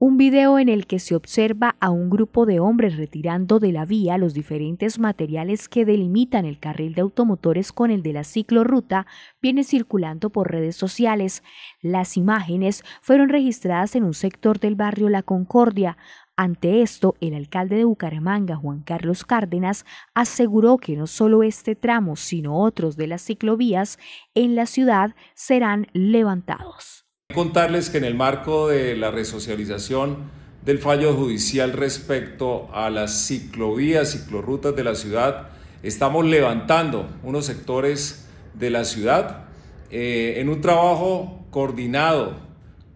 un video en el que se observa a un grupo de hombres retirando de la vía los diferentes materiales que delimitan el carril de automotores con el de la ciclorruta viene circulando por redes sociales. Las imágenes fueron registradas en un sector del barrio La Concordia. Ante esto, el alcalde de Bucaramanga, Juan Carlos Cárdenas, aseguró que no solo este tramo, sino otros de las ciclovías en la ciudad serán levantados. Contarles que en el marco de la resocialización del fallo judicial respecto a las ciclovías, ciclorrutas de la ciudad, estamos levantando unos sectores de la ciudad eh, en un trabajo coordinado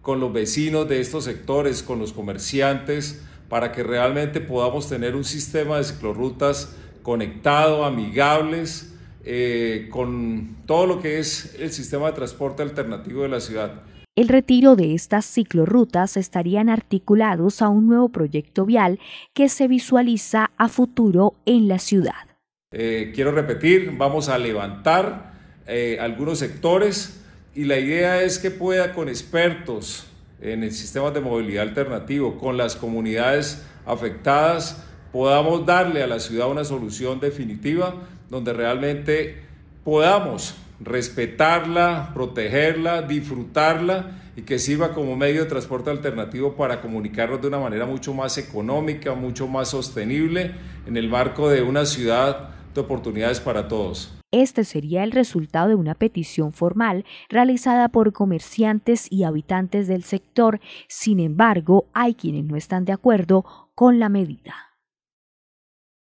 con los vecinos de estos sectores, con los comerciantes, para que realmente podamos tener un sistema de ciclorrutas conectado, amigables, eh, con todo lo que es el sistema de transporte alternativo de la ciudad. El retiro de estas ciclorrutas estarían articulados a un nuevo proyecto vial que se visualiza a futuro en la ciudad. Eh, quiero repetir, vamos a levantar eh, algunos sectores y la idea es que pueda con expertos en el sistema de movilidad alternativo, con las comunidades afectadas, podamos darle a la ciudad una solución definitiva donde realmente podamos respetarla, protegerla, disfrutarla y que sirva como medio de transporte alternativo para comunicarnos de una manera mucho más económica, mucho más sostenible en el marco de una ciudad de oportunidades para todos. Este sería el resultado de una petición formal realizada por comerciantes y habitantes del sector. Sin embargo, hay quienes no están de acuerdo con la medida.